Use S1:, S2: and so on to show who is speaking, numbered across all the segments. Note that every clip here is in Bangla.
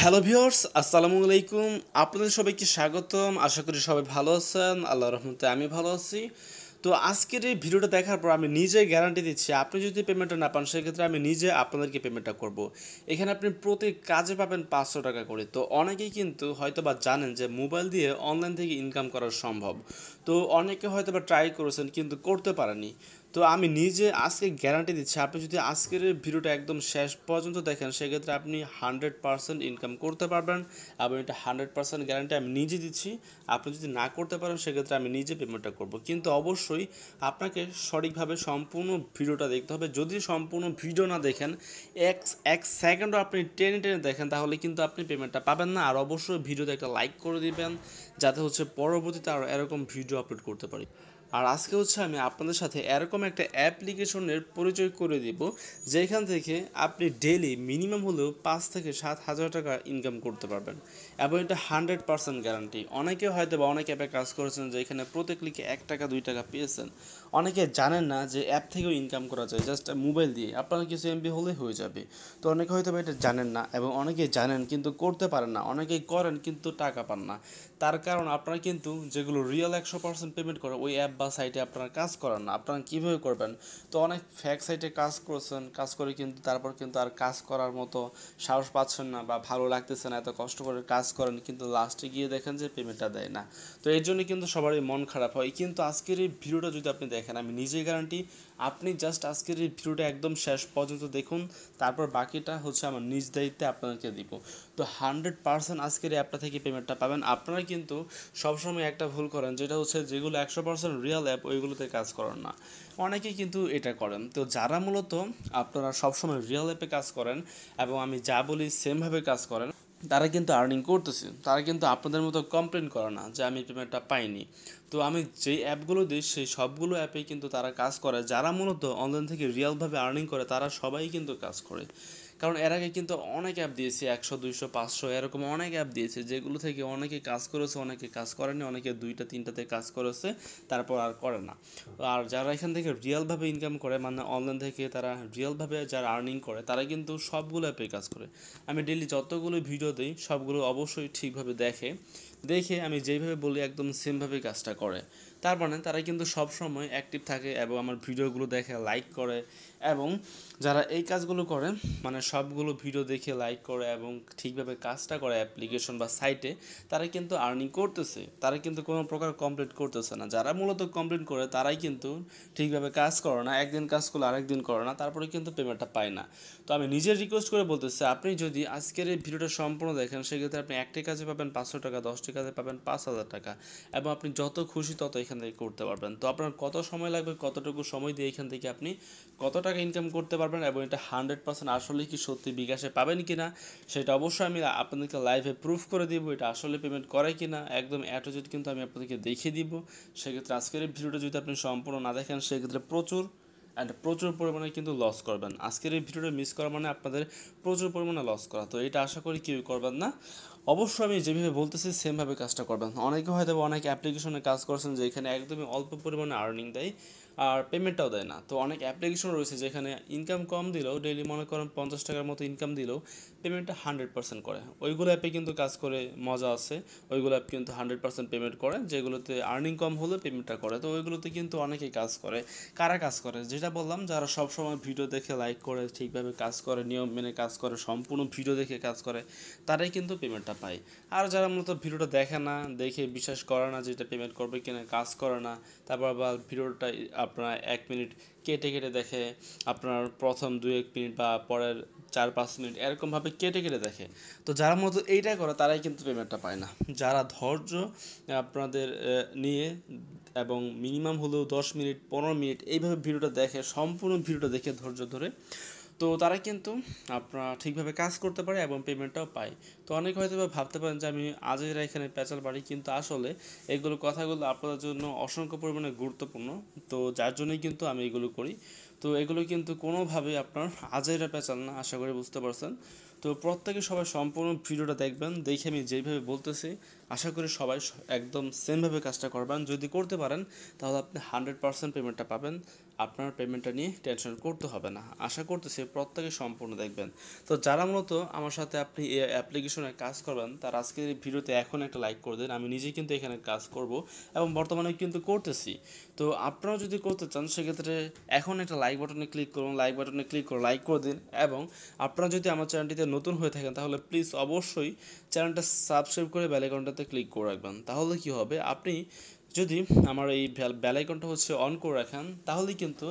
S1: হ্যালো ভিওর্স আসসালামু আলাইকুম আপনাদের সবাইকে স্বাগতম আশা করি সবাই ভালো আছেন আল্লাহ রহমতে আমি ভালো আছি তো আজকের এই ভিডিওটা দেখার পর আমি নিজে গ্যারান্টি দিচ্ছি আপনি যদি পেমেন্টটা না পান সেক্ষেত্রে আমি নিজে আপনাদেরকে পেমেন্টটা করব। এখানে আপনি প্রতি কাজে পাবেন পাঁচশো টাকা করে তো অনেকেই কিন্তু হয়তো বা জানেন যে মোবাইল দিয়ে অনলাইন থেকে ইনকাম করা সম্ভব তো অনেকে হয়তো বা ট্রাই করেছেন কিন্তু করতে পারেনি তো আমি নিজে আজকে গ্যারান্টি দিচ্ছি আপনি যদি আজকের ভিডিওটা একদম শেষ পর্যন্ত দেখেন সেক্ষেত্রে আপনি হান্ড্রেড পারসেন্ট ইনকাম করতে পারবেন এবং এটা হান্ড্রেড পারসেন্ট গ্যারান্টি আমি নিজে দিচ্ছি আপনি যদি না করতে পারেন সেক্ষেত্রে আমি নিজে পেমেন্টটা করব কিন্তু অবশ্যই আপনাকে সঠিকভাবে সম্পূর্ণ ভিডিওটা দেখতে হবে যদি সম্পূর্ণ ভিডিও না দেখেন এক এক সেকেন্ডও আপনি টেনে টেনে দেখেন তাহলে কিন্তু আপনি পেমেন্টটা পাবেন না আর অবশ্যই ভিডিওতে একটা লাইক করে দিবেন যাতে হচ্ছে পরবর্তীতে আরও এরকম ভিডিও আপলোড করতে পারি আর আজকে হচ্ছে আমি আপনাদের সাথে এরকম একটা অ্যাপ্লিকেশনের পরিচয় করে দেব যেখান থেকে আপনি ডেলি মিনিমাম হলেও পাঁচ থেকে সাত হাজার টাকা ইনকাম করতে পারবেন এবং এটা হান্ড্রেড পার্সেন্ট গ্যারান্টি অনেকে হয়তো বা অনেক অ্যাপে কাজ করেছেন যেখানে প্রত্যেক লিখে এক টাকা দুই টাকা পেয়েছেন অনেকে জানেন না যে অ্যাপ থেকেও ইনকাম করা যায় জাস্ট মোবাইল দিয়ে আপনার কিছু এমবি হলে হয়ে যাবে তো অনেকে হয়তো এটা জানেন না এবং অনেকে জানেন কিন্তু করতে পারেন না অনেকেই করেন কিন্তু টাকা পান না তার কারণ আপনারা কিন্তু যেগুলো রিয়েল একশো পার্সেন্ট পেমেন্ট করে ওই অ্যাপ বা সাইটে আপনারা কাজ করেন না আপনারা কীভাবে করবেন তো অনেক ফ্যাক সাইটে কাজ করছেন কাজ করে কিন্তু তারপর কিন্তু আর কাজ করার মতো সাহস পাচ্ছেন না বা ভালো লাগতেছে না এত কষ্ট করে কাজ করেন কিন্তু লাস্টে গিয়ে দেখেন যে পেমেন্টটা দেয় না তো এর জন্য কিন্তু সবারই মন খারাপ হয় কিন্তু আজকের এই ভিডিওটা যদি আপনি দেখেন আমি নিজেই গ্যারান্টি আপনি জাস্ট আজকের এই ভিডিওটা একদম শেষ পর্যন্ত দেখুন তারপর বাকিটা হচ্ছে আমার নিজ দায়িত্বে আপনাদেরকে দিব তো হান্ড্রেড পার্সেন্ট আজকের এই অ্যাপটা থেকে পেমেন্টটা পাবেন আপনারা কিন্তু সবসময় একটা ভুল করেন যেটা হচ্ছে যেগুলো একশো পার্সেন্ট রিয়েল অ্যাপ ওইগুলোতে কাজ করেন না অনেকেই কিন্তু এটা করেন তো যারা মূলত আপনারা সবসময় রিয়েল অ্যাপে কাজ করেন এবং আমি যা বলি সেমভাবে কাজ করেন তারা কিন্তু আর্নিং করতেছে তারা কিন্তু আপনাদের মতো কমপ্লেন করে না যে আমি পেমেন্টটা পাইনি তো আমি যেই অ্যাপগুলো দিই সেই সবগুলো অ্যাপেই কিন্তু তারা কাজ করে যারা মূলত অনলাইন থেকে রিয়ালভাবে আর্নিং করে তারা সবাই কিন্তু কাজ করে কারণ এর আগে কিন্তু অনেক অ্যাপ দিয়েছে একশো দুইশো পাঁচশো এরকম অনেক অ্যাপ দিয়েছে যেগুলো থেকে অনেকে কাজ করেছে অনেকে কাজ করেনি অনেকে দুইটা তিনটাতে কাজ করেছে তারপর আর করে না আর যারা এখান থেকে রিয়েলভাবে ইনকাম করে মানে অনলাইন থেকে তারা রিয়েলভাবে যারা আর্নিং করে তারা কিন্তু সবগুলো অ্যাপে কাজ করে আমি ডেলি যতগুলো ভিডিও দিই সবগুলো অবশ্যই ঠিকভাবে দেখে দেখে আমি যেইভাবে বলি একদম সেমভাবে কাজটা করে তার মানে তারা কিন্তু সব সময় অ্যাক্টিভ থাকে এবং আমার ভিডিওগুলো দেখে লাইক করে এবং যারা এই কাজগুলো করে মানে সবগুলো ভিডিও দেখে লাইক করে এবং ঠিকভাবে কাজটা করে অ্যাপ্লিকেশন বা সাইটে তারা কিন্তু আর্নিং করতেছে তারা কিন্তু কোনো প্রকার কমপ্লিট করতেছে না যারা মূলত কমপ্লিট করে তারাই কিন্তু ঠিকভাবে কাজ করে না একদিন কাজ করলে আরেকদিন করে না তারপরে কিন্তু পেমেন্টটা পায় না তো আমি নিজের রিকোয়েস্ট করে বলতেছি আপনি যদি আজকের এই ভিডিওটা সম্পূর্ণ দেখেন সেক্ষেত্রে আপনি একটি কাজে পাবেন পাঁচশো টাকা দশটি কাছে পাবেন পাঁচ হাজার টাকা এবং আপনি যত খুশি তত এখান থেকে করতে পারবেন তো আপনার কত সময় লাগবে কতটুকু সময় দিয়ে এখান থেকে আপনি কত টাকা ইনকাম করতে পারবেন এবং এটা হান্ড্রেড পার্সেন্ট আসলে কি সত্যি বিকাশে পাবেন কি না সেটা অবশ্যই আমি আপনাদেরকে লাইভে প্রুফ করে দিব এটা আসলে পেমেন্ট করে কি না একদম অ্যাটোজিট কিন্তু আমি আপনাদেরকে দেখিয়ে দিব সেক্ষেত্রে আজকের ভিডিওটা যদি আপনি সম্পূর্ণ না দেখেন সেক্ষেত্রে প্রচুর অ্যান্ড প্রচুর পরিমাণে কিন্তু লস করবেন আজকের এই ভিডিওটা মিস করা মানে আপনাদের প্রচুর পরিমাণে লস করা তো এটা আশা করি কেউ করবেন না অবশ্যই আমি যেভাবে বলতেছি সেমভাবে কাজটা করবেন অনেকে হয়তো অনেক অ্যাপ্লিকেশনে কাজ করছেন যেখানে একদমই অল্প পরিমাণে আর্নিং দেয় আর পেমেন্টটাও দেয় না তো অনেক অ্যাপ্লিকেশন রয়েছে যেখানে ইনকাম কম দিলেও ডেইলি মনে করেন পঞ্চাশ টাকার মতো ইনকাম দিলেও পেমেন্টটা হান্ড্রেড পার্সেন্ট করে ওইগুলো অ্যাপে কিন্তু কাজ করে মজা আছে ওইগুলো অ্যাপ কিন্তু হান্ড্রেড পার্সেন্ট পেমেন্ট করে যেগুলোতে আর্নিং কম হলে পেমেন্টটা করে তো ওইগুলোতে কিন্তু অনেকেই কাজ করে কারা কাজ করে যেটা বললাম যারা সব সময় ভিডিও দেখে লাইক করে ঠিকভাবে কাজ করে নিয়ম মেনে কাজ করে সম্পূর্ণ ভিডিও দেখে কাজ করে তারাই কিন্তু পেমেন্টটা পায় আর যারা মূলত ভিডিওটা দেখে না দেখে বিশ্বাস করে না যেটা পেমেন্ট করবে কিনা কাজ করে না তারপর আবার ভিডিওটা আপনার এক মিনিট কেটে কেটে দেখে আপনার প্রথম দু এক মিনিট বা পরের চার পাঁচ মিনিট এরকমভাবে কেটে কেটে দেখে তো যারা মতো এইটা করে তারাই কিন্তু পেমেন্টটা পায় না যারা ধৈর্য আপনাদের নিয়ে এবং মিনিমাম হলেও দশ মিনিট পনেরো মিনিট এইভাবে ভিডিওটা দেখে সম্পূর্ণ ভিডিওটা দেখে ধৈর্য ধরে তো তারা কিন্তু আপনারা ঠিকভাবে কাজ করতে পারে এবং পেমেন্টটাও পায় তো অনেক হয়তো ভাবতে পারেন যে আমি আজের এখানে পেঁচাল পারি কিন্তু আসলে এগুলো কথাগুলো আপনাদের জন্য অসংখ্য পরিমাণে গুরুত্বপূর্ণ তো যার জন্যই কিন্তু আমি এগুলো করি তো এগুলো কিন্তু কোনোভাবেই আপনার আজেরা পেঁচাল না আশা করি বুঝতে পারছেন তো প্রত্যেকে সবাই সম্পূর্ণ ভিডিওটা দেখবেন দেখে আমি যেইভাবে বলতেছি আশা করি সবাই একদম সেমভাবে কাজটা করবেন যদি করতে পারেন তাহলে আপনি হান্ড্রেড পার্সেন্ট পেমেন্টটা পাবেন আপনার পেমেন্টটা নিয়ে টেনশন করতে হবে না আশা করতেছি প্রত্যেকে সম্পূর্ণ দেখবেন তো যারা মূলত আমার সাথে আপনি এই অ্যাপ্লিকেশনে কাজ করবেন তার আজকের এই ভিডিওতে এখন একটা লাইক করে দেন আমি নিজে কিন্তু এখানে কাজ করব এবং বর্তমানে কিন্তু করতেছি তো আপনারা যদি করতে চান সেক্ষেত্রে এখন একটা লাইক বাটনে ক্লিক করুন লাইক বাটনে ক্লিক করে লাইক করে দিন এবং আপনারা যদি আমার চ্যানেলটিতে নতুন হয়ে থাকেন তাহলে প্লিজ অবশ্যই চ্যানেলটা সাবস্ক্রাইব করে বেলাইকনটা ক্লিক করে রাখবেন তাহলে কি হবে আপনি যদি আমার এই বেলাইকনটা হচ্ছে অন করে রাখেন তাহলে কিন্তু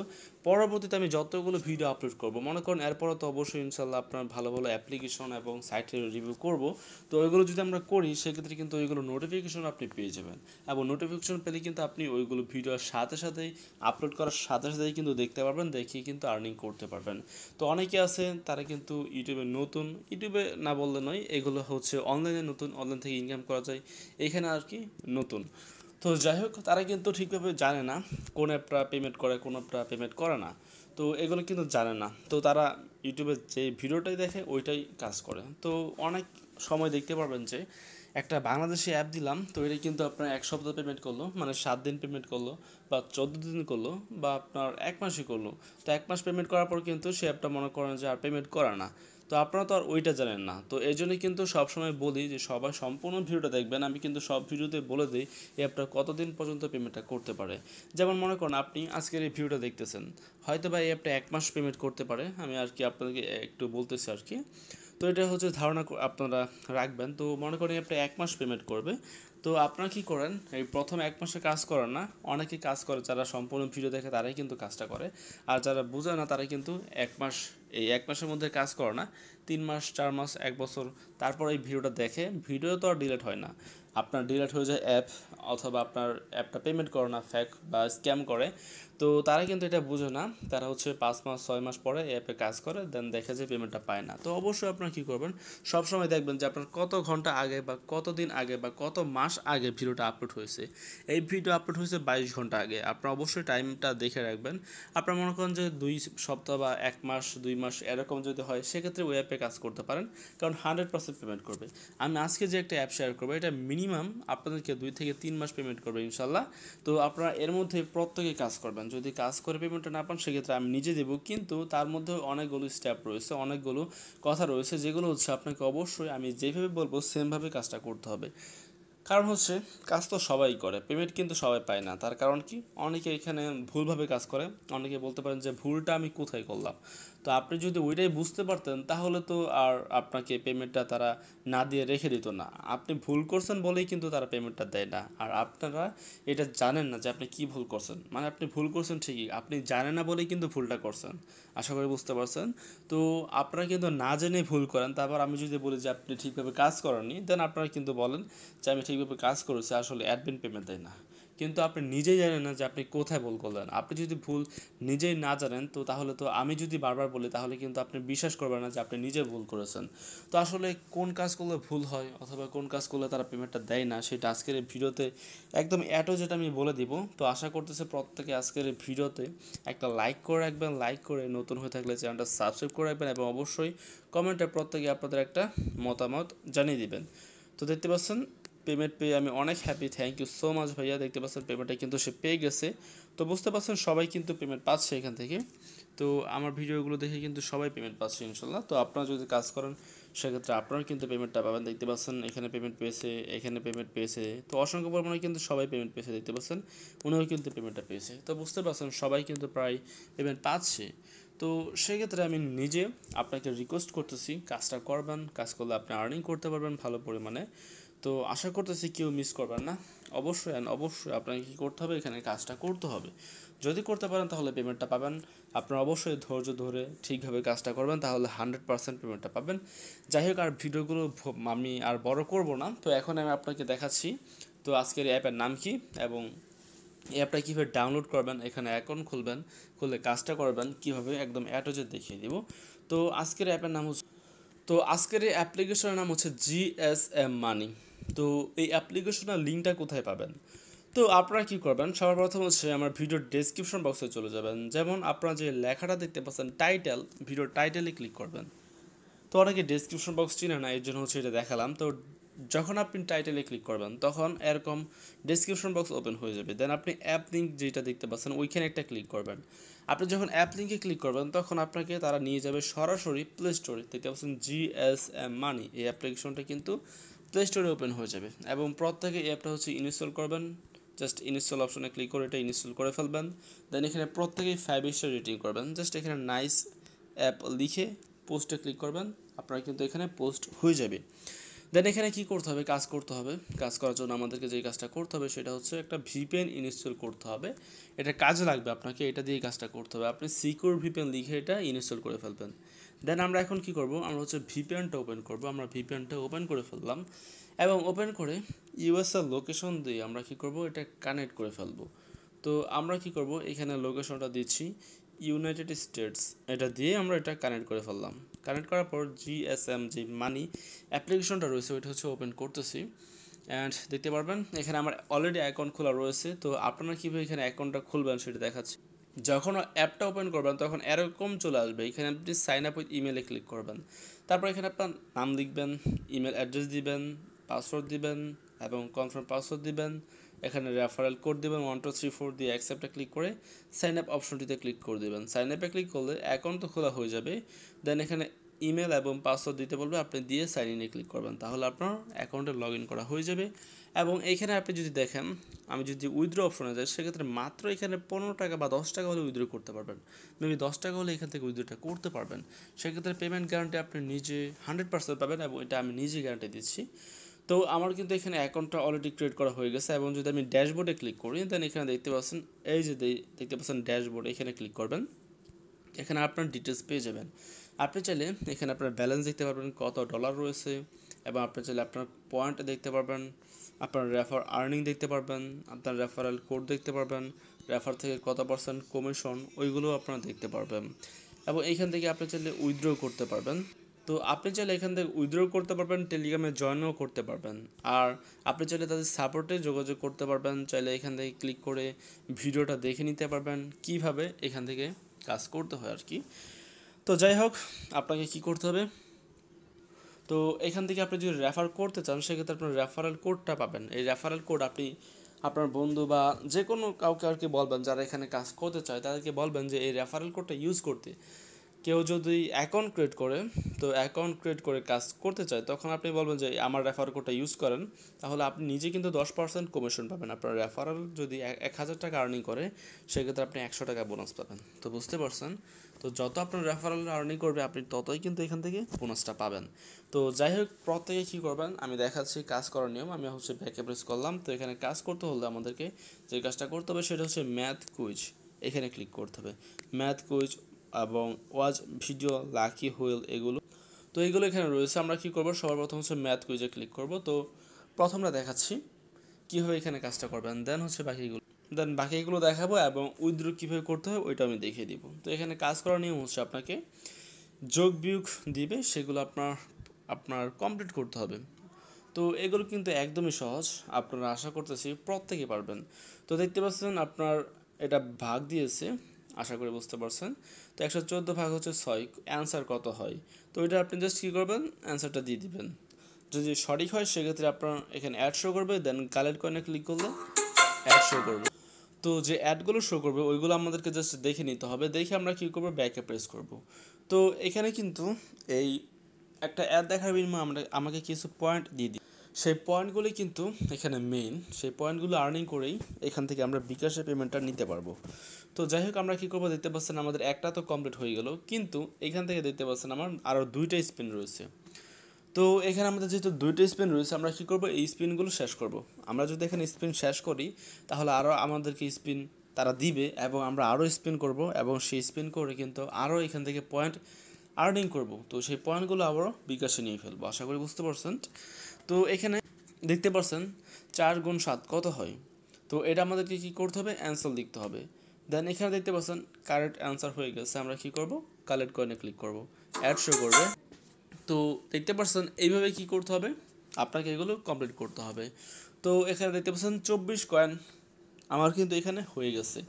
S1: পরবর্তীতে আমি যতগুলো ভিডিও আপলোড করব মনে করেন এরপরও তো অবশ্যই ইনশাল্লাহ আপনার ভালো ভালো অ্যাপ্লিকেশন এবং সাইটের রিভিউ করব তো ওইগুলো যদি আমরা করি সেক্ষেত্রে কিন্তু ওইগুলো নোটিফিকেশন আপনি পেয়ে যাবেন এবং নোটিফিকেশন পেলে কিন্তু আপনি ওইগুলো ভিডিওর সাথে সাথেই আপলোড করার সাথে সাথেই কিন্তু দেখতে পারবেন দেখে কিন্তু আর্নিং করতে পারবেন তো অনেকে আছেন তারা কিন্তু ইউটিউবে নতুন ইউটিউবে না বললে নয় এগুলো হচ্ছে অনলাইনে নতুন অনলাইন থেকে ইনকাম করা যায় এখানে আর কি নতুন তো যাই হোক তারা কিন্তু ঠিকভাবে জানে না কোন অ্যাপটা পেমেন্ট করে কোন অ্যাপটা পেমেন্ট করে না তো এগুলো কিন্তু জানে না তো তারা ইউটিউবে যে ভিডিওটাই দেখে ওইটাই কাজ করে তো অনেক সময় দেখতে পারবেন যে একটা বাংলাদেশি অ্যাপ দিলাম তো এটা কিন্তু আপনার এক সপ্তাহ পেমেন্ট করলো মানে সাত দিন পেমেন্ট করলো বা চোদ্দো দিন করলো বা আপনার এক মাসই করলো তো এক মাস পেমেন্ট করার পর কিন্তু সে অ্যাপটা মনে করেন যে আর পেমেন্ট করে না তো আপনারা তো আর ওইটা জানেন না তো এই জন্যই কিন্তু সবসময় বলি যে সবাই সম্পূর্ণ ভিডিওটা দেখবেন আমি কিন্তু সব ভিডিওতে বলে দিই এই অ্যাপটা কতদিন পর্যন্ত পেমেন্টটা করতে পারে যেমন মনে করেন আপনি আজকের এই ভিডিওটা দেখতেছেন হয়তো বা এই অ্যাপটা এক মাস পেমেন্ট করতে পারে আমি আর কি আপনাদেরকে একটু বলতেছি আর কি তো এটা হচ্ছে ধারণা আপনারা রাখবেন তো মনে করেন এই অ্যাপটা এক মাস পেমেন্ট করবে তো আপনারা কি করেন এই প্রথম এক মাসে কাজ করেন না অনেকে কাজ করে যারা সম্পূর্ণ ভিডিও দেখে তারাই কিন্তু কাজটা করে আর যারা বোঝে না তারা কিন্তু এক মাস এই এক মাসের মধ্যে কাজ করে না তিন মাস চার মাস এক বছর তারপর এই ভিডিওটা দেখে ভিডিও তো আর ডিলেট হয় না আপনার ডিলেট হয়ে যায় অ্যাপ অথবা আপনার অ্যাপটা পেমেন্ট করে না ফ্যাক বা স্ক্যাম করে তো তারা কিন্তু এটা বুঝে না তারা হচ্ছে পাঁচ মাস ছয় মাস পরে অ্যাপে কাজ করে দেন দেখে যে পেমেন্টটা পায় না তো অবশ্যই আপনারা কী করবেন সবসময় দেখবেন যে আপনার কত ঘন্টা আগে বা কত দিন আগে বা কত মাস আগে ভিডিওটা আপলোড হয়েছে এই ভিডিও আপলোড হয়েছে বাইশ ঘন্টা আগে আপনারা অবশ্যই টাইমটা দেখে রাখবেন আপনারা মনে করেন যে দুই সপ্তাহ বা এক মাস দুই মাস এরকম যদি হয় সেক্ষেত্রে ওই অ্যাপে কাজ করতে পারেন কারণ হান্ড্রেড পার্সেন্ট পেমেন্ট করবে আমি আজকে যে একটা অ্যাপ শেয়ার করবো এটা মিনিমাম আপনাদেরকে দুই থেকে তিন মাস পেমেন্ট করবে ইনশাল্লাহ তো আপনারা এর মধ্যে প্রত্যেকে কাজ করবেন যদি কাজ করে পেমেন্টটা না পান সেক্ষেত্রে আমি নিজে দেবো কিন্তু তার মধ্যে অনেকগুলো স্টেপ রয়েছে অনেকগুলো কথা রয়েছে যেগুলো হচ্ছে আপনাকে অবশ্যই আমি যেভাবে বলবো সেমভাবে কাজটা করতে হবে কারণ হচ্ছে কাজ তো সবাই করে পেমেন্ট কিন্তু সবাই পায় না তার কারণ কি অনেকে এখানে ভুলভাবে কাজ করে অনেকে বলতে পারেন যে ভুলটা আমি কোথায় করলাম তো আপনি যদি ওইটাই বুঝতে পারতেন তাহলে তো আর আপনাকে পেমেন্টটা তারা না দিয়ে রেখে দিত না আপনি ভুল করছেন বলেই কিন্তু তারা পেমেন্টটা দেয় না আর আপনারা এটা জানেন না যে আপনি কি ভুল করছেন মানে আপনি ভুল করছেন ঠিকই আপনি জানেন না বলেই কিন্তু ভুলটা করছেন আশা করি বুঝতে পারছেন তো আপনারা কিন্তু না জেনে ভুল করেন তারপর আমি যদি বলি যে আপনি ঠিকভাবে কাজ করেননি দেন আপনারা কিন্তু বলেন যে আমি ঠিকভাবে কাজ করেছি আসলে অ্যাডমিন পেমেন্ট দেয় না কিন্তু আপনি নিজেই জানেন না যে আপনি কোথায় ভুল করলেন আপনি যদি ভুল নিজেই না জানেন তো তাহলে তো আমি যদি বারবার বলি তাহলে কিন্তু আপনি বিশ্বাস করবেন না যে আপনি নিজে ভুল করেছেন তো আসলে কোন কাজ করলে ভুল হয় অথবা কোন কাজ করলে তারা পেমেন্টটা দেয় না সেটা আজকের এই ভিডিওতে একদম অ্যাটো যেটা আমি বলে দিব তো আশা করতেছে প্রত্যেকে আজকের এই ভিডিওতে একটা লাইক করে রাখবেন লাইক করে নতুন হয়ে থাকলে চ্যানেলটা সাবস্ক্রাইব করে রাখবেন এবং অবশ্যই কমেন্টে প্রত্যেকে আপনাদের একটা মতামত জানিয়ে দিবেন তো দেখতে পাচ্ছেন পেমেন্ট পেয়ে আমি অনেক happy thank you so much ভাইয়া দেখতে পাচ্ছেন পেমেন্টটা কিন্তু সে পেয়ে গেছে তো বুঝতে পারছেন সবাই কিন্তু পেমেন্ট পাচ্ছে এখান থেকে তো আমার ভিডিওগুলো দেখে কিন্তু সবাই পেমেন্ট পাচ্ছে ইনশাল্লাহ তো আপনারা যদি কাজ করেন সেক্ষেত্রে আপনারা কিন্তু পেমেন্টটা পাবেন দেখতে পাচ্ছেন এখানে পেমেন্ট পেয়েছে এখানে পেমেন্ট পেয়েছে তো অসংখ্য পরিমাণে কিন্তু সবাই পেমেন্ট পেয়েছে দেখতে পাচ্ছেন উনিও কিন্তু পেমেন্টটা পেয়েছে তো বুঝতে পারছেন সবাই কিন্তু প্রায় পেমেন্ট পাচ্ছে তো সেক্ষেত্রে আমি নিজে আপনাকে রিকোয়েস্ট করতেছি কাজটা করবেন কাজ করলে আপনি আর্নিং করতে পারবেন ভালো পরিমাণে তো আশা করতেছি কেউ মিস করবেন না অবশ্যই অ্যান্ড অবশ্যই আপনাকে কী করতে হবে এখানে কাজটা করতে হবে যদি করতে পারেন তাহলে পেমেন্টটা পাবেন আপনার অবশ্যই ধৈর্য ধরে ঠিকভাবে কাজটা করবেন তাহলে হান্ড্রেড পার্সেন্ট পেমেন্টটা পাবেন যাই হোক আর ভিডিওগুলো আমি আর বড় করব না তো এখন আমি আপনাকে দেখাচ্ছি তো আজকের অ্যাপের নাম কি এবং অ্যাপটা কীভাবে ডাউনলোড করবেন এখানে অ্যাকাউন্ট খুলবেন খুলে কাজটা করবেন কীভাবে একদম অ্যাটোজে দেখিয়ে দিব তো আজকের অ্যাপের নাম হচ্ছে তো আজকের এই অ্যাপ্লিকেশনের নাম হচ্ছে জিএসএম মানি তো এই অ্যাপ্লিকেশনের লিঙ্কটা কোথায় পাবেন তো আপনারা কী করবেন সবার প্রথম হচ্ছে আমার ভিডিওর ডেসক্রিপশন বক্সে চলে যাবেন যেমন আপনারা যে লেখাটা দেখতে পাচ্ছেন টাইটেল ভিডিওর টাইটেলে ক্লিক করবেন তো অনেকে ডেসক্রিপশন বক্স চিনে না এর জন্য হচ্ছে এটা দেখালাম তো যখন আপনি টাইটেলে ক্লিক করবেন তখন এরকম ডেসক্রিপশন বক্স ওপেন হয়ে যাবে দেন আপনি অ্যাপ লিঙ্ক যেটা দেখতে পাচ্ছেন ওইখানে একটা ক্লিক করবেন আপনি যখন অ্যাপ লিঙ্কে ক্লিক করবেন তখন আপনাকে তারা নিয়ে যাবে সরাসরি প্লে স্টোরে দেখতে পাচ্ছেন জিএসএম মানি এই অ্যাপ্লিকেশনটা কিন্তু প্লে স্টোরে ওপেন হয়ে যাবে এবং প্রত্যেকে অ্যাপটা হচ্ছে ইনস্টল করবেন জাস্ট ইনস্টল অপশনে ক্লিক করে এটা ইনস্টল করে ফেলবেন দেন এখানে প্রত্যেকেই ফাইভ স্টার রেটিং করবেন জাস্ট এখানে নাইস অ্যাপ লিখে পোস্টে ক্লিক করবেন আপনার কিন্তু এখানে পোস্ট হয়ে যাবে দেন এখানে কী করতে হবে কাজ করতে হবে কাজ করার জন্য আমাদেরকে যে কাজটা করতে হবে সেটা হচ্ছে একটা ভিপিএন ইনস্টল করতে হবে এটা কাজে লাগবে আপনাকে এটা দিয়ে কাজটা করতে হবে আপনি সিকিউর ভিপিএন লিখে এটা ইনস্টল করে ফেলবেন দেন আমরা এখন কি করব আমরা হচ্ছে ভিপিএনটা ওপেন করব আমরা ভিপিএনটা ওপেন করে ফেললাম এবং ওপেন করে ইউএসএর লোকেশন দিয়ে আমরা কি করব এটা কানেক্ট করে ফেলব তো আমরা কি করব এখানে লোকেশনটা দিচ্ছি ইউনাইটেড স্টেটস এটা দিয়ে আমরা এটা কানেক্ট করে ফেললাম কানেক্ট করার পর জিএসএম যে মানি অ্যাপ্লিকেশনটা রয়েছে ওইটা হচ্ছে ওপেন করতেছি অ্যান্ড দেখতে পারবেন এখানে আমার অলরেডি অ্যাকাউন্ট খোলা রয়েছে তো আপনারা কীভাবে এখানে অ্যাকাউন্টটা খুলবেন সেটা দেখাচ্ছি যখন অ্যাপটা ওপেন করবেন তখন এরকম চলে আসবে এখানে আপনি সাইন আপ উইথ ইমেলে ক্লিক করবেন তারপর এখানে আপনার নাম লিখবেন ইমেল অ্যাড্রেস দিবেন পাসওয়ার্ড দিবেন এবং কনফার্ম পাসওয়ার্ড দিবেন এখানে রেফারেল কোড দেবেন ওয়ান টু থ্রি ফোর দিয়ে অ্যাকসেপ্টে ক্লিক করে সাইন আপ অপশনটিতে ক্লিক করে দেবেন সাইন আপে ক্লিক করলে অ্যাকাউন্ট তো খোলা হয়ে যাবে দেন এখানে ইমেল এবং পাসওয়ার্ড দিতে বলবে আপনি দিয়ে সাইন ইনে ক্লিক করবেন তাহলে আপনার অ্যাকাউন্টে লগ করা হয়ে যাবে এবং এখানে আপনি যদি দেখেন আমি যদি উইথড্র অপশনে যাই সেক্ষেত্রে মাত্র এখানে পনেরো টাকা বা দশ টাকা হলে উইথড্র করতে পারবেন মেবি মানে দশ টাকা হলে এখান থেকে উইথড্রটা করতে পারবেন সেক্ষেত্রে পেমেন্ট গ্যারান্টি আপনি নিজে হান্ড্রেড পার্সেন্ট পাবেন এবং এটা আমি নিজে গ্যারান্টি দিচ্ছি তো আমার কিন্তু এখানে অ্যাকাউন্টটা অলরেডি ক্রিয়েট করা হয়ে গেছে এবং যদি আমি ড্যাশবোর্ডে ক্লিক করি দেন এখানে দেখতে পাচ্ছেন এই যে দেখতে পাচ্ছেন ড্যাশবোর্ড এখানে ক্লিক করবেন এখানে আপনার ডিটেলস পেয়ে যাবেন আপনি চাইলে এখানে আপনার ব্যালেন্স দেখতে পারবেন কত ডলার রয়েছে এবং আপনি চাইলে আপনার পয়েন্ট দেখতে পারবেন আপনার রেফার আর্নিং দেখতে পারবেন আপনার রেফারেল কোড দেখতে পারবেন রেফার থেকে কত পার্সেন্ট কমিশন ওইগুলো আপনারা দেখতে পারবেন এবং এইখান থেকে আপনি চাইলে উইথড্র করতে পারবেন তো আপনি চাইলে এখান থেকে উইথড্র করতে পারবেন টেলিগ্রামে জয়েনও করতে পারবেন আর আপনি চাইলে তাদের সাপোর্টে যোগাযোগ করতে পারবেন চাইলে এখান থেকে ক্লিক করে ভিডিওটা দেখে নিতে পারবেন কিভাবে এখান থেকে কাজ করতে হয় আর কি তো যাই হোক আপনাকে কি করতে হবে তো এখান থেকে আপনি যদি রেফার করতে চান সেক্ষেত্রে আপনার রেফারেল কোডটা পাবেন এই রেফারেল কোড আপনি আপনার বন্ধু বা যে কোনো কাউকে আর কি বলবেন যারা এখানে কাজ করতে চায় তাদেরকে বলবেন যে এই রেফারেল কোডটা ইউজ করতে কেউ যদি অ্যাকাউন্ট ক্রিয়েট করে তো অ্যাকাউন্ট ক্রিয়েট করে কাজ করতে চায় তখন আপনি বলবেন যে আমার রেফার কোডটা ইউজ করেন তাহলে আপনি নিজে কিন্তু দশ পার্সেন্ট কমিশন পাবেন আপনার রেফারাল যদি এক হাজার টাকা আর্নিং করে সেক্ষেত্রে আপনি একশো টাকা বোনাস পাবেন তো বুঝতে পারছেন তো যত আপনার রেফারাল আর্নিং করবে আপনি ততই কিন্তু এখান থেকে বোনাসটা পাবেন তো যাই হোক প্রত্যেকে কী করবেন আমি দেখাচ্ছি কাজ করার নিয়ম আমি হচ্ছে ব্যাকে প্রেস করলাম তো এখানে কাজ করতে হলে আমাদেরকে যে কাজটা করতে হবে সেটা হচ্ছে ম্যাথ কুইজ এখানে ক্লিক করতে হবে ম্যাথ কুইজ এবং ওয়াজ ভিডিও লাকি হুইল এগুলো তো এইগুলো এখানে রয়েছে আমরা কি করব সবার প্রথম হচ্ছে ম্যাথ কুইজে ক্লিক করব তো প্রথমটা দেখাচ্ছি কীভাবে এখানে কাজটা করবেন দেন হচ্ছে বাকিগুলো দেন বাকিগুলো দেখাবো এবং উইথড্র কীভাবে করতে হবে ওইটা আমি দেখিয়ে দিব তো এখানে কাজ করার নিয়ম হচ্ছে আপনাকে যোগ বিয়োগ দিবে সেগুলো আপনার আপনার কমপ্লিট করতে হবে তো এগুলো কিন্তু একদমই সহজ আপনারা আশা করতেছি প্রত্যেকে পারবেন তো দেখতে পাচ্ছেন আপনার এটা ভাগ দিয়েছে আশা করি বুঝতে পারছেন তো একশো চোদ্দো ভাগ হচ্ছে ছয় অ্যান্সার কত হয় তো এটা আপনি জাস্ট কী করবেন অ্যান্সারটা দিয়ে দিবেন যদি সঠিক হয় সেক্ষেত্রে আপনার এখানে অ্যাড শো করবে দেন কালেক্ট কয়েনে ক্লিক করলে অ্যাড শো করবে তো যে অ্যাডগুলো শো করবে ওইগুলো আমাদেরকে জাস্ট দেখে নিতে হবে দেখে আমরা কী করবো ব্যাকে প্রেস করব তো এখানে কিন্তু এই একটা অ্যাড দেখার বিনিময়ে আমরা আমাকে কিছু পয়েন্ট দিয়ে দিই সেই পয়েন্টগুলি কিন্তু এখানে মেইন সেই পয়েন্টগুলো আর্নিং করেই এখান থেকে আমরা বিকাশের পেমেন্টটা নিতে পারবো তো যাই হোক আমরা কী করবো দেখতে পাচ্ছেন আমাদের একটা তো কমপ্লিট হয়ে গেল কিন্তু এখান থেকে দেখতে পাচ্ছেন আমার আরও দুইটা স্পিন রয়েছে তো এখানে আমাদের যেহেতু দুইটা স্পিন রয়েছে আমরা কী করবো এই স্পিনগুলো শেষ করব। আমরা যদি এখানে স্পিন শেষ করি তাহলে আরও আমাদেরকে স্পিন তারা দিবে এবং আমরা আরও স্পিন করব এবং সেই স্পিন করে কিন্তু আরও এখান থেকে পয়েন্ট আর্নিং করব তো সেই পয়েন্টগুলো আবারও বিকাশে নিয়ে ফেলবো আশা করি বুঝতে পারছেন তো এখানে দেখতে পারছেন চার গুণ সাত কত হয় তো এটা আমাদেরকে কী করতে হবে অ্যান্সার লিখতে হবে দেন এখানে দেখতে পাচ্ছেন কারেক্ট অ্যান্সার হয়ে গেছে আমরা কি করব কালেক্ট কয়েনে ক্লিক করব অ্যাড শো করবে তো দেখতে পাচ্ছেন এইভাবে কি করতে হবে আপনাকে এগুলো কমপ্লিট করতে হবে তো এখানে দেখতে পাচ্ছেন চব্বিশ কয়েন আমার কিন্তু এখানে হয়ে গেছে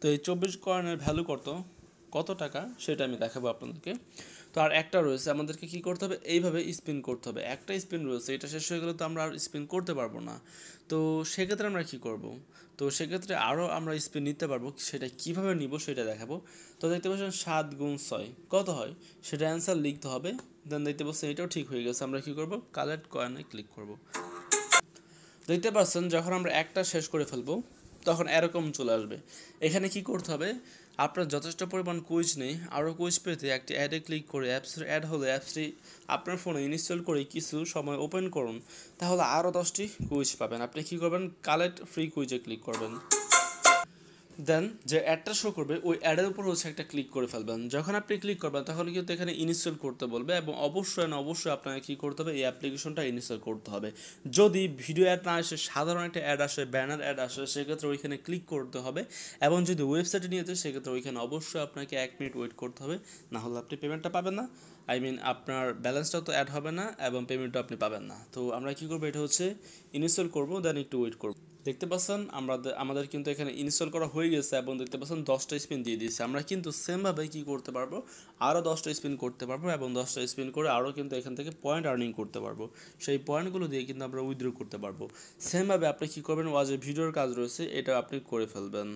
S1: তো এই চব্বিশ কয়েনের ভ্যালু কত কত টাকা সেটা আমি দেখাবো আপনাদেরকে তো আর একটা রয়েছে আমাদেরকে কি করতে হবে এইভাবে স্পিন করতে হবে একটা স্পিন রয়েছে এটা শেষ হয়ে গেলে তো আমরা আর স্পিন করতে পারবো না তো সেক্ষেত্রে আমরা কি করব তো সেক্ষেত্রে আরও আমরা স্পিন নিতে পারবো সেটা কিভাবে নিব সেটা দেখাবো তো দেখতে পাচ্ছেন সাত গুণ ছয় কত হয় সেটা অ্যান্সার লিখতে হবে দেন দেখতে পাচ্ছেন এটাও ঠিক হয়ে গেছে আমরা কি করব কালেক্ট কয়েনে ক্লিক করব দেখতে পাচ্ছেন যখন আমরা একটা শেষ করে ফেলবো তখন এরকম চলে আসবে এখানে কি করতে হবে আপনার যথেষ্ট পরিমাণ কুইজ নেই আরও কুইজ পেতে একটি অ্যাডে ক্লিক করে অ্যাপসের অ্যাড হলে অ্যাপসটি আপনার ফোনে ইনস্টল করে কিছু সময় ওপেন করুন তাহলে আরও দশটি কুইজ পাবেন আপনি কী করবেন কালেক্ট ফ্রি কুইজে ক্লিক করবেন দেন যে অ্যাডটা শো করবে ওই অ্যাডের উপর হচ্ছে একটা ক্লিক করে ফেলবেন যখন আপনি ক্লিক করবেন তাহলে কিন্তু এখানে ইনস্টল করতে বলবে এবং অবশ্যই না অবশ্যই আপনাকে কী করতে হবে এই অ্যাপ্লিকেশনটা ইনস্টল করতে হবে যদি ভিডিও অ্যাড না আসে সাধারণ একটা অ্যাড আসে ব্যানার অ্যাড আসে সেক্ষেত্রে ওইখানে ক্লিক করতে হবে এবং যদি ওয়েবসাইটে নিয়ে যায় সেক্ষেত্রে ওইখানে অবশ্যই আপনাকে এক মিনিট ওয়েট করতে হবে না হলে আপনি পেমেন্টটা পাবেন না আই মিন আপনার ব্যালেন্সটা তো অ্যাড হবে না এবং পেমেন্টটা আপনি পাবেন না তো আমরা কী করবো এটা হচ্ছে ইনস্টল করবো দেন একটু ওয়েট করবো দেখতে পাচ্ছেন আমরা আমাদের কিন্তু এখানে ইনস্টল করা হয়ে গেছে এবং দেখতে পাচ্ছেন দশটা স্পিন দিয়ে দিয়েছে আমরা কিন্তু সেমভাবে কি করতে পারবো আরও দশটা স্পিন করতে পারবো এবং দশটা স্পিন করে আরও কিন্তু এখান থেকে পয়েন্ট আর্নিং করতে পারবো সেই পয়েন্টগুলো দিয়ে কিন্তু আমরা উইথড্র করতে পারবো সেমভাবে আপনি কী করবেন ওয়াজে ভিডিওর কাজ রয়েছে এটা আপনি করে ফেলবেন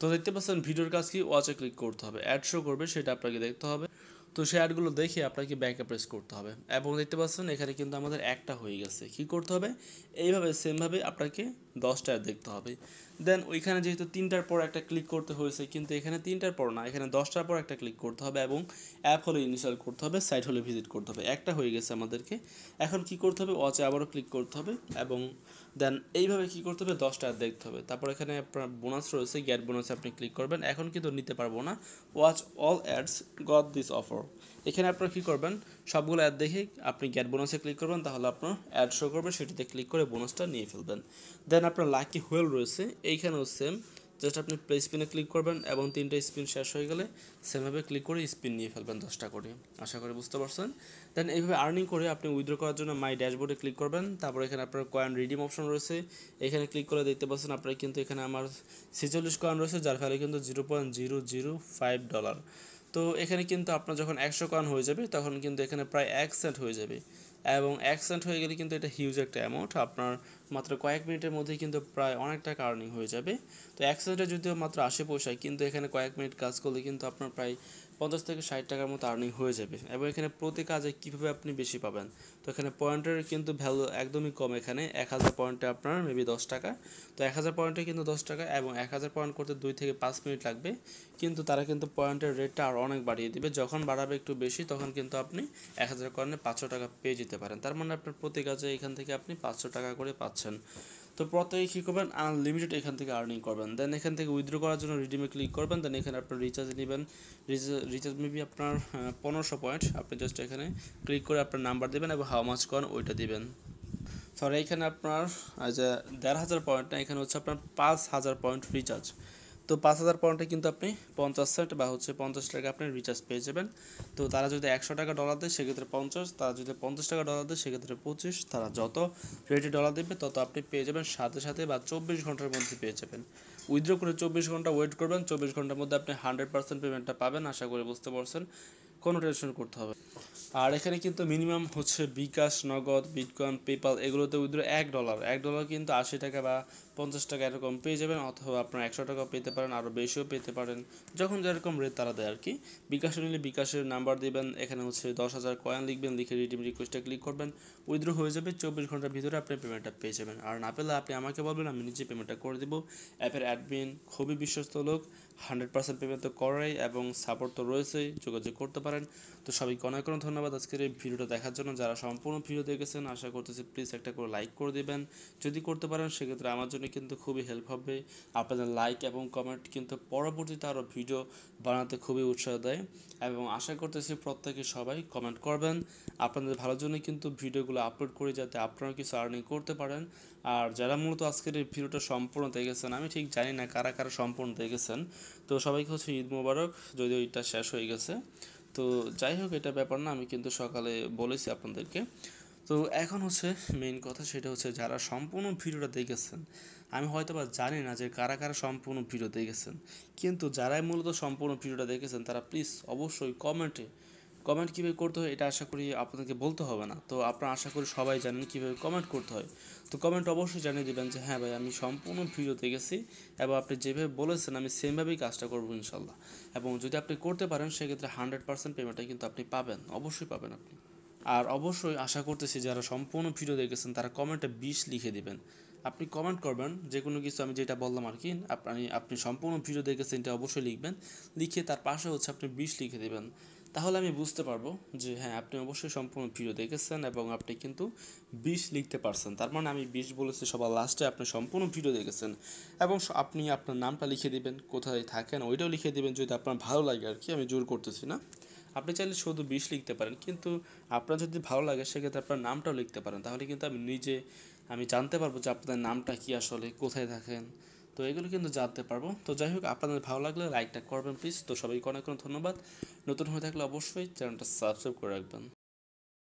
S1: তো দেখতে পাচ্ছেন ভিডিওর কাজ কি ওয়াচে ক্লিক করতে হবে অ্যাড শো করবে সেটা আপনাকে দেখতে হবে তো শেয়ারগুলো দেখে আপনাকে ব্যাঙ্কে প্রেস করতে হবে এবং দেখতে পাচ্ছেন এখানে কিন্তু আমাদের একটা হয়ে গেছে কি করতে হবে এইভাবে সেমভাবে আপনাকে দশটা দেখতে হবে দেন ওইখানে যেহেতু তিনটার পর একটা ক্লিক করতে হয়েছে কিন্তু এখানে তিনটার পর না এখানে দশটার পর একটা ক্লিক করতে হবে এবং অ্যাপ হলে ইনস্টল করতে হবে সাইট হলে ভিজিট করতে হবে একটা হয়ে গেছে আমাদেরকে এখন কি করতে হবে ওয়াচে আবারও ক্লিক করতে হবে এবং দেন এইভাবে কি করতে হবে দশটা অ্যাড দেখতে হবে তারপর এখানে আপনার বোনাস রয়েছে গ্যাট বোনাসে আপনি ক্লিক করবেন এখন কিন্তু নিতে পারবো না watch all ads got this offer এখানে আপনার কি করবেন সবগুলো অ্যাড দেখে আপনি গ্যাট বোনাসে ক্লিক করবেন তাহলে আপনার অ্যাড শো করবে সেটিতে ক্লিক করে বোনাসটা নিয়ে ফেলবেন দেন আপনার লাকি হুয়েল রয়েছে এইখানেও সেম জাস্ট আপনি প্লে স্পিনে ক্লিক করবেন এবং তিনটে স্পিন শেষ হয়ে গেলে সেমভাবে ক্লিক করে স্পিন নিয়ে ফেলবেন দশটা করে আশা করি বুঝতে পারছেন দেন এইভাবে আর্নিং করে আপনি উইথড্র করার জন্য মাই ড্যাশবোর্ডে ক্লিক করবেন তারপর এখানে আপনার কয়েন রিডিম অপশন রয়েছে এখানে ক্লিক করে দেখতে পাচ্ছেন আপনার কিন্তু এখানে আমার ছেচল্লিশ কয়েন রয়েছে যার ফলে কিন্তু zero point zero zero five dollar তো এখানে কিন্তু আপনার যখন একশো কয়েন হয়ে যাবে তখন কিন্তু এখানে প্রায় এক সেন্ট হয়ে যাবে এবং অ্যাক্সিডেন্ট হয়ে গেলে কিন্তু এটা হিউজ একটা অ্যামাউন্ট আপনার মাত্র কয়েক মিনিটের মধ্যেই কিন্তু প্রায় অনেক টাকা আর্নিং হয়ে যাবে তো এক যদিও মাত্র আশি পয়সায় কিন্তু এখানে কয়েক মিনিট কাজ করলে কিন্তু আপনার প্রায় পঞ্চাশ থেকে ষাট টাকার মতো আর্নিং হয়ে যাবে এবং এখানে প্রতি কাজে কীভাবে আপনি বেশি পাবেন তো এখানে পয়েন্টের কিন্তু ভ্যালু একদমই কম এখানে এক হাজার পয়েন্টে আপনার মেবি দশ টাকা তো এক হাজার পয়েন্টে কিন্তু দশ টাকা এবং এক হাজার পয়েন্ট করতে দুই থেকে পাঁচ মিনিট লাগবে কিন্তু তারা কিন্তু পয়েন্টের রেটটা আর অনেক বাড়িয়ে দিবে যখন বাড়াবে একটু বেশি তখন কিন্তু আপনি এক হাজার কয়েনে পাঁচশো টাকা পেয়ে যেতে পারেন তার মানে আপনার প্রতি কাজে এখান থেকে আপনি পাঁচশো টাকা করে পাচ্ছেন তো প্রত্যেকে কী করবেন আনলিমিটেড এখান থেকে আর্নিং করবেন দেন এখান থেকে উইথড্র করার জন্য রিডিমে ক্লিক করবেন দেন এখানে আপনার রিচার্জ নেবেন রিচার্জ মেবি আপনার হ্যাঁ, পনেরোশো পয়েন্ট আপনি জাস্ট এখানে ক্লিক করে আপনার নাম্বার দেবেন এবং হাউ মাছ কন ওইটা দেবেন সরি এখানে আপনার যে দেড় হাজার পয়েন্ট না এখানে হচ্ছে আপনার পাঁচ হাজার পয়েন্ট রিচার্জ তো পাঁচ হাজার পয়েন্টে কিন্তু আপনি পঞ্চাশ সেন্ট বা হচ্ছে পঞ্চাশ টাকা আপনি রিচার্জ পেয়ে যাবেন তো তারা যদি একশো টাকা ডলার দেয় সেক্ষেত্রে পঞ্চাশ তারা যদি পঞ্চাশ টাকা ডলার দেয় সেক্ষেত্রে পঁচিশ তারা যত রেটে ডলার দেবে তত আপনি পেয়ে যাবেন সাথে সাথে বা চব্বিশ ঘন্টার মধ্যে পেয়ে যাবেন উইথড্র করে চব্বিশ ঘন্টা ওয়েট করবেন চব্বিশ ঘন্টার মধ্যে আপনি হান্ড্রেড পার্সেন্ট পেমেন্টটা পাবেন আশা করে বুঝতে পারছেন কোনো টেনশন করতে হবে আর এখানে কিন্তু মিনিমাম হচ্ছে বিকাশ নগদ বিটকয়েন পেপাল এগুলোতে উইথড্র এক ডলার এক ডলার কিন্তু আশি টাকা বা পঞ্চাশ টাকা এরকম পেয়ে যাবেন অথবা আপনারা একশো টাকা পেতে পারেন আরও বেশিও পেতে পারেন যখন যেরকম রেট তারা দেয় আর কি বিকাশে নিলে বিকাশের নাম্বার দেবেন এখানে হচ্ছে দশ হাজার কয়েন লিখবেন লিখে রিডিম রিকোয়েস্টে ক্লিক করবেন উইথড্র হয়ে যাবে চব্বিশ ঘন্টার ভিতরে আপনি পেমেন্টটা পেয়ে যাবেন আর না পেলে আপনি আমাকে বলবেন আমি নিজে পেমেন্টটা করে দেবো অ্যাপের অ্যাডমিন খুবই বিশ্বস্ত লোক হান্ড্রেড পার্সেন্ট পেমেন্ট তো করাই এবং সাপোর্ট তো রয়েছেই যোগাযোগ করতে পারেন তো সবাইকে অনেক অনেক ধন্যবাদ আজকের এই ভিডিওটা দেখার জন্য যারা সম্পূর্ণ ভিডিও দেখেছেন আশা করতেছি প্লিজ একটা করে লাইক করে দেবেন যদি করতে পারেন সেক্ষেত্রে আমার জন্য জন্য কিন্তু খুবই হেল্প হবে আপনাদের লাইক এবং কমেন্ট কিন্তু পরবর্তীতে আরও ভিডিও বানাতে খুবই উৎসাহ দেয় এবং আশা করতেছি প্রত্যেকে সবাই কমেন্ট করবেন আপনাদের ভালোর জন্য কিন্তু ভিডিওগুলো আপলোড করি যাতে আপনারা কিছু আর্নিং করতে পারেন আর যারা মূলত আজকের এই ভিডিওটা সম্পূর্ণ দেখেছেন আমি ঠিক জানি না কারা কারা সম্পূর্ণ দেখেছেন তো সবাইকে হচ্ছে ঈদ মোবারক যদিও এটা শেষ হয়ে গেছে তো যাই হোক এটা ব্যাপার না আমি কিন্তু সকালে বলেছি আপনাদেরকে তো এখন হচ্ছে মেইন কথা সেটা হচ্ছে যারা সম্পূর্ণ ভিডিওটা দেখেছেন আমি হয়তো বা জানি না যে কারা কারা সম্পূর্ণ ভিডিও দেখেছেন কিন্তু যারাই মূলত সম্পূর্ণ ভিডিওটা দেখেছেন তারা প্লিজ অবশ্যই কমেন্টে কমেন্ট কীভাবে করতে হয় এটা আশা করি আপনাদেরকে বলতে হবে না তো আপনারা আশা করি সবাই জানেন কীভাবে কমেন্ট করতে হয় তো কমেন্ট অবশ্যই জানিয়ে দেবেন যে হ্যাঁ ভাই আমি সম্পূর্ণ ভিডিও দেখেছি এবং আপনি যেভাবে বলেছেন আমি সেমভাবেই কাজটা করবো ইনশাল্লাহ এবং যদি আপনি করতে পারেন সেক্ষেত্রে হান্ড্রেড পার্সেন্ট পেমেন্টটা কিন্তু আপনি পাবেন অবশ্যই পাবেন আপনি আর অবশ্যই আশা করতেছি যারা সম্পূর্ণ ভিডিও দেখেছেন তারা কমেন্টে বিশ লিখে দিবেন আপনি কমেন্ট করবেন যে কোনো কিছু আমি যেটা বললাম আর কি আপনি আপনি সম্পূর্ণ ভিডিও দেখেছেন এটা অবশ্যই লিখবেন লিখে তার পাশে হচ্ছে আপনি বিশ লিখে দেবেন তাহলে আমি বুঝতে পারবো যে হ্যাঁ আপনি অবশ্যই সম্পূর্ণ ভিডিও দেখেছেন এবং আপনি কিন্তু বিশ লিখতে পারছেন তার মানে আমি বিশ বলেছি সবার লাস্টে আপনি সম্পূর্ণ ভিডিও দেখেছেন এবং আপনি আপনার নামটা লিখে দিবেন কোথায় থাকেন ওইটাও লিখে দিবেন যদি আপনার ভালো লাগে আর কি আমি জোর করতেছি না আপনি চাইলে শুধু বিশ লিখতে পারেন কিন্তু আপনার যদি ভালো লাগে সেক্ষেত্রে আপনার নামটাও লিখতে পারেন তাহলে কিন্তু আমি নিজে আমি জানতে পারবো যে আপনাদের নামটা কি আসলে কোথায় থাকেন তো এগুলো কিন্তু জানতে পারবো তো যাই হোক আপনাদের ভালো লাগলে লাইকটা করবেন প্লিজ তো সবাইকে অনেক অনেক ধন্যবাদ নতুন হয়ে থাকলে অবশ্যই চ্যানেলটা সাবস্ক্রাইব করে রাখবেন